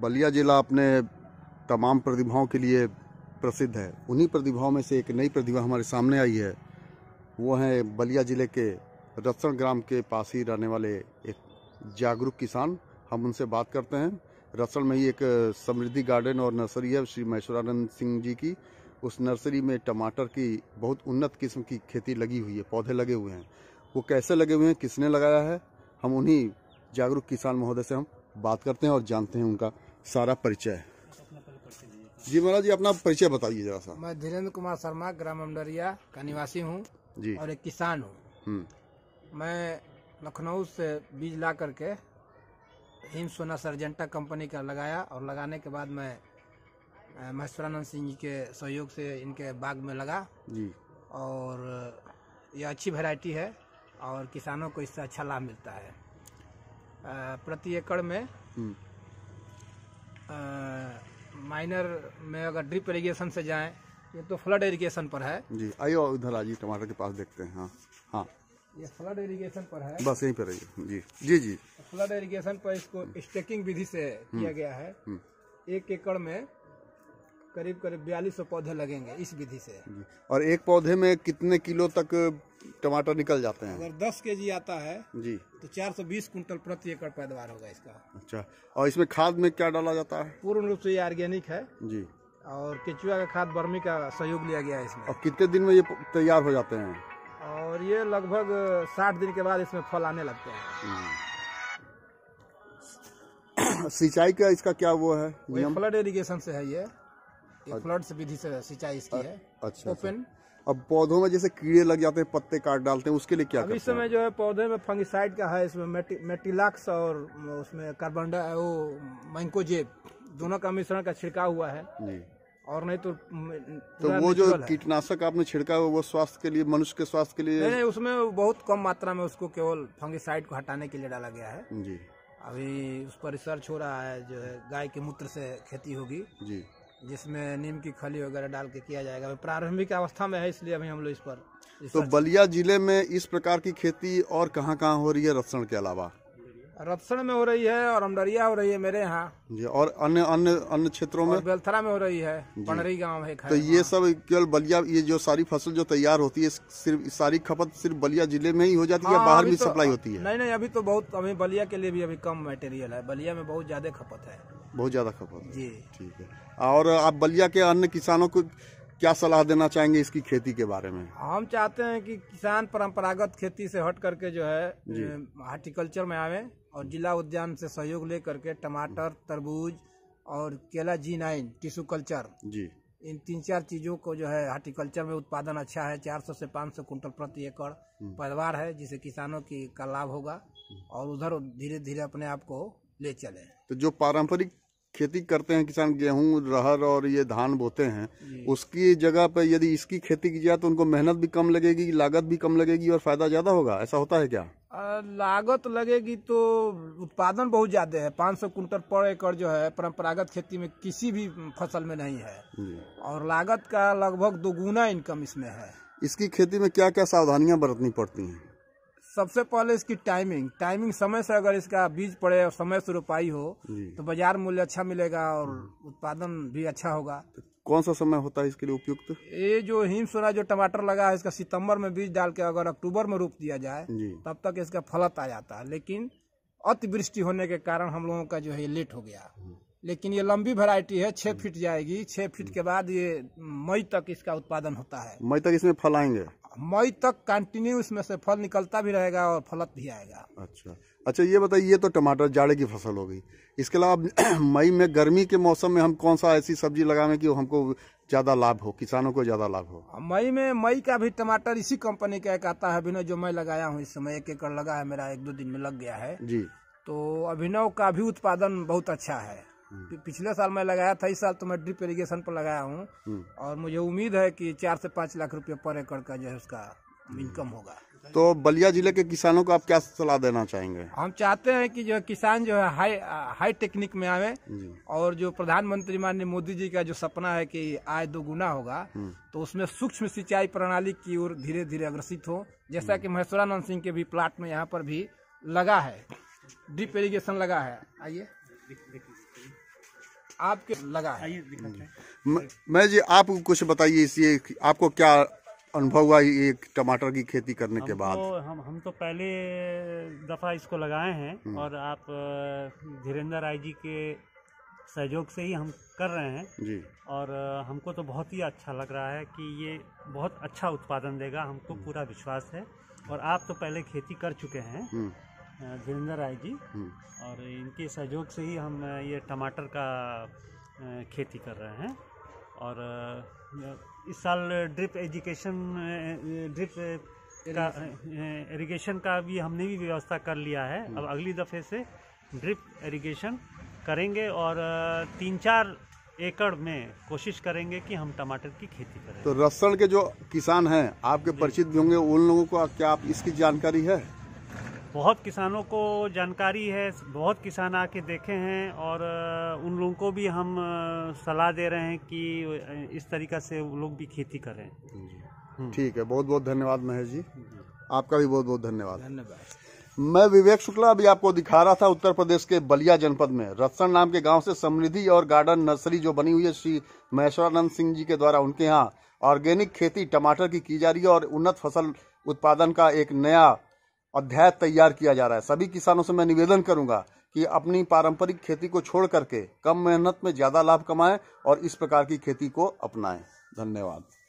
बलिया ज़िला अपने तमाम प्रतिभाओं के लिए प्रसिद्ध है उन्हीं प्रतिभाओं में से एक नई प्रतिभा हमारे सामने आई है वो हैं बलिया ज़िले के रसण ग्राम के पास ही रहने वाले एक जागरूक किसान हम उनसे बात करते हैं रसण में ही एक समृद्धि गार्डन और नर्सरी है श्री महेश्वरानंद सिंह जी की उस नर्सरी में टमाटर की बहुत उन्नत किस्म की खेती लगी हुई है पौधे लगे हुए हैं वो कैसे लगे हुए हैं किसने लगाया है हम उन्हीं जागरूक किसान महोदय से हम बात करते हैं और जानते हैं उनका सारा परिचय जी महाराज जी अपना परिचय बताइए जरा सा मैं धीरेन्द्र कुमार शर्मा ग्राम अमडरिया का निवासी हूँ जी और एक किसान हूँ हम्म। मैं लखनऊ से बीज ला करके हिम सोना सर्जेंटा कंपनी का लगाया और लगाने के बाद मैं महेश्वरानंद सिंह जी के सहयोग से इनके बाग में लगा जी और यह अच्छी वेराइटी है और किसानों को इससे अच्छा लाभ मिलता है प्रति एकड़ में हम्म। माइनर में अगर ड्रिप इरीगेशन से जाए ये तो फ्लड इरीगेशन पर है जी आइयो उधर आइए टमाटर के पास देखते हैं हाँ हाँ ये फ्लड इरीगेशन पर है बस यहीं पर रहिए जी जी जी फ्लड इरीगेशन पर इसको स्टेकिंग विधि से किया हम्म। गया है हम्म। एक एकड़ में करीब करीब बयालीस सौ पौधे लगेंगे इस विधि से और एक पौधे में कितने किलो तक टमाटर निकल जाते हैं अगर दस के जी आता है जी तो चार सौ बीस कुंटल प्रति एकड़ पैदावार होगा इसका अच्छा और इसमें खाद में क्या डाला जाता है पूर्ण रूप से ये ऑर्गेनिक है जी और केचुआ का खाद बर्मी का सहयोग लिया गया है इसमें और कितने दिन में ये तैयार हो जाते हैं और ये लगभग साठ दिन के बाद इसमें फल आने लगते हैं सिंचाई का इसका क्या वो है फ्लड इरीगेशन से है ये फ्लड विधि से सिंचाई इसकी है अच्छा ओपन अच्छा। अब पौधों में जैसे कीड़े लग जाते हैं पत्ते काट डालते हैं उसके लिए क्या इस समय जो है पौधे में फंगिसाइड का है इसमें मेटिलाक्स और उसमें कार्बन वो मैंकोजेब दोनों का मिश्रण का छिड़काव हुआ है और नहीं तो तो वो जो कीटनाशक आपने छिड़का हुआ वो स्वास्थ्य के लिए मनुष्य के स्वास्थ्य के लिए नहीं, नहीं उसमें बहुत कम मात्रा में उसको केवल फंगिसाइड को हटाने के लिए डाला गया है जी अभी उस पर रिसर्च हो रहा है जो है गाय के मूत्र से खेती होगी जी जिसमें नीम की खली वगैरह डाल के किया जाएगा प्रारंभिक अवस्था में है इसलिए अभी हम लोग इस पर इस तो बलिया जिले में इस प्रकार की खेती और कहाँ कहाँ हो रही है रत्सण के अलावा रत्सण में हो रही है और अमडरिया हो रही है मेरे यहाँ और अन्य अन्य अन्य क्षेत्रों में बेलथरा में हो रही है पनरी गाँव है तो ये सब केवल बलिया ये जो सारी फसल जो तैयार होती है सिर्फ सारी खपत सिर्फ बलिया जिले में ही हो जाती है हाँ, बाहर भी तो सप्लाई होती है नहीं नहीं अभी तो बहुत अभी बलिया के लिए भी अभी कम मटेरियल है बलिया में बहुत ज्यादा खपत है बहुत ज़्यादा खपत है जी ठीक है और आप बलिया के अन्य किसानों को क्या सलाह देना चाहेंगे इसकी खेती के बारे में हम चाहते हैं कि किसान परंपरागत खेती से हट करके जो है हार्टिकल्चर में आवे और जिला उद्यान से सहयोग ले करके टमाटर तरबूज और केला जी नाइन टिश्यू कल्चर जी इन तीन चार चीज़ों को जो है हार्टिकल्चर में उत्पादन अच्छा है 400 से 500 कुंटल प्रति एकड़ हम्म। पैदावार है जिसे किसानों की का लाभ होगा हम्म। और उधर धीरे धीरे अपने आप को ले चले तो जो पारंपरिक खेती करते हैं किसान गेहूं रहर और ये धान बोते हैं उसकी जगह पर यदि इसकी खेती की जाए तो उनको मेहनत भी कम लगेगी लागत भी कम लगेगी और फायदा ज्यादा होगा ऐसा होता है क्या लागत लगेगी तो उत्पादन बहुत ज्यादा है 500 कुंटल पर एकड़ जो है परंपरागत खेती में किसी भी फसल में नहीं है और लागत का लगभग दोगुना इनकम इसमें है इसकी खेती में क्या क्या सावधानियां बरतनी पड़ती हैं सबसे पहले इसकी टाइमिंग टाइमिंग समय से अगर इसका बीज पड़े और समय से रोपाई हो तो बाजार मूल्य अच्छा मिलेगा और उत्पादन भी अच्छा होगा कौन सा समय होता है इसके लिए उपयुक्त ये जो हिम सोना जो टमाटर लगा है इसका सितंबर में बीज डाल के अगर अक्टूबर में रोप दिया जाए तब तक इसका फलत आ जाता है लेकिन अतिवृष्टि होने के कारण हम लोगों का जो है लेट हो गया लेकिन ये लंबी वैरायटी है छह फीट जाएगी छह फीट के बाद ये मई तक इसका उत्पादन होता है मई तक इसमें फल आएंगे मई तक कंटिन्यू इसमें से फल निकलता भी रहेगा और फलत भी आएगा अच्छा अच्छा ये बताइए ये तो टमाटर जाड़े की फसल हो गई इसके अलावा मई में गर्मी के मौसम में हम कौन सा ऐसी सब्जी लगाएं की हमको ज़्यादा लाभ हो किसानों को ज़्यादा लाभ हो मई में मई का भी टमाटर इसी कंपनी का एक आता है अभिनव जो मैं लगाया हूँ इस समय एक एकड़ लगा है मेरा एक दो दिन में लग गया है जी तो अभिनव का भी उत्पादन बहुत अच्छा है पिछले साल मैं लगाया था इस साल तो मैं ड्रिप इरीगेशन पर लगाया हूँ हम्म। और मुझे उम्मीद है कि चार से पाँच लाख रुपये पर एकड़ का जो है उसका हम्म। इनकम होगा तो बलिया जिले के किसानों को आप क्या सलाह देना चाहेंगे हम चाहते हैं कि जो किसान जो है हाई हाई टेक्निक में आवे और जो प्रधानमंत्री माननीय मोदी जी का जो सपना है कि आय दो गुना होगा हम्म। तो उसमें सूक्ष्म सिंचाई प्रणाली की ओर धीरे धीरे अग्रसित हो जैसा कि महेश्वरानंद सिंह के भी प्लाट में यहाँ पर भी लगा है ड्रिप इरीगेशन लगा है आइए आपके लगा है मैं जी आप कुछ बताइए इसलिए आपको क्या अनुभव हुआ ये टमाटर की खेती करने के बाद तो, हम हम तो पहले दफ़ा इसको लगाए हैं हम्म। और आप धीरेन्द्र राय जी के सहयोग से ही हम कर रहे हैं जी और हमको तो बहुत ही अच्छा लग रहा है कि ये बहुत अच्छा उत्पादन देगा हमको हम्म। पूरा विश्वास है और आप तो पहले खेती कर चुके हैं हम्म। धीरेन्द्र राय जी हम्म। और इनके सहयोग से ही हम ये टमाटर का खेती कर रहे हैं और इस साल ड्रिप एजुकेशन ड्रिप का इरिगेशन का भी हमने भी व्यवस्था कर लिया है हम्म। अब अगली दफ़े से ड्रिप इरिगेशन करेंगे और तीन चार एकड़ में कोशिश करेंगे कि हम टमाटर की खेती करें तो रसण के जो किसान हैं आपके परिचित भी होंगे उन लोगों को क्या आप इसकी जानकारी है बहुत किसानों को जानकारी है बहुत किसान आके देखे हैं और उन लोगों को भी हम सलाह दे रहे हैं कि इस तरीका से वो लोग भी खेती करें हम्म। ठीक है बहुत बहुत धन्यवाद महेश जी आपका भी बहुत बहुत धन्यवाद धन्यवाद मैं विवेक शुक्ला अभी आपको दिखा रहा था उत्तर प्रदेश के बलिया जनपद में रत्सन नाम के गांव से समृद्धि और गार्डन नर्सरी जो बनी हुई है श्री महेश्वरानंद सिंह जी के द्वारा उनके यहाँ ऑर्गेनिक खेती टमाटर की की जा रही है और उन्नत फसल उत्पादन का एक नया अध्याय तैयार किया जा रहा है सभी किसानों से मैं निवेदन करूंगा कि अपनी पारंपरिक खेती को छोड़ करके कम मेहनत में ज़्यादा लाभ कमाएं और इस प्रकार की खेती को अपनाएं धन्यवाद